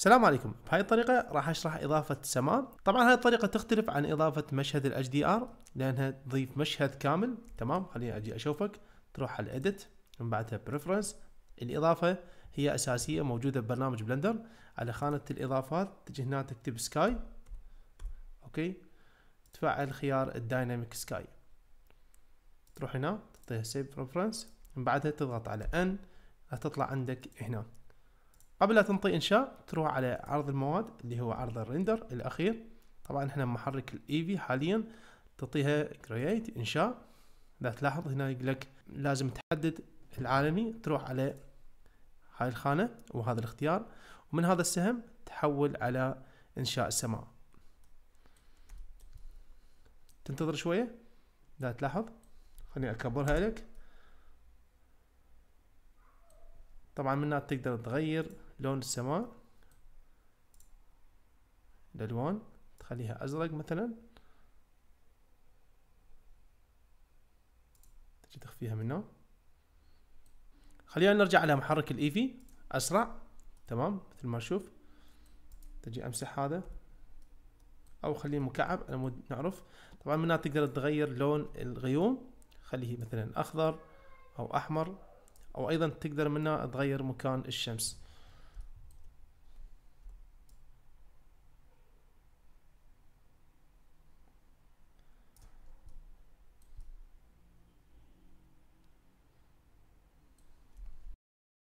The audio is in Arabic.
السلام عليكم بهاي الطريقة راح اشرح اضافة سماء طبعا هاي الطريقة تختلف عن اضافة مشهد ال HDR لانها تضيف مشهد كامل تمام خليني اجي اشوفك تروح على الاديت من بعدها بريفرنس الاضافة هي اساسية موجودة ببرنامج بلندر على خانة الاضافات تجي هنا تكتب سكاي اوكي تفعل خيار الدايناميك سكاي تروح هنا تعطيها سيف ريفرنس من بعدها تضغط على ان راح تطلع عندك هنا قبل لا تنطي انشاء تروح على عرض المواد اللي هو عرض الريندر الاخير طبعا احنا محرك الاي في حاليا تعطيها كرييت انشاء لا تلاحظ هنا يقول لك لازم تحدد العالمي تروح على هاي الخانه وهذا الاختيار ومن هذا السهم تحول على انشاء السماء تنتظر شويه لا تلاحظ خليني اكبرها لك طبعا منها تقدر تغير لون السماء الالوان تخليها ازرق مثلا تجي تخفيها من هنا خلينا نرجع على محرك الايفي e اسرع تمام مثل ما نشوف تجي امسح هذا او خليه مكعب على مود نعرف طبعا من هنا تقدر تغير لون الغيوم خليه مثلا اخضر او احمر او ايضا تقدر منها تغير مكان الشمس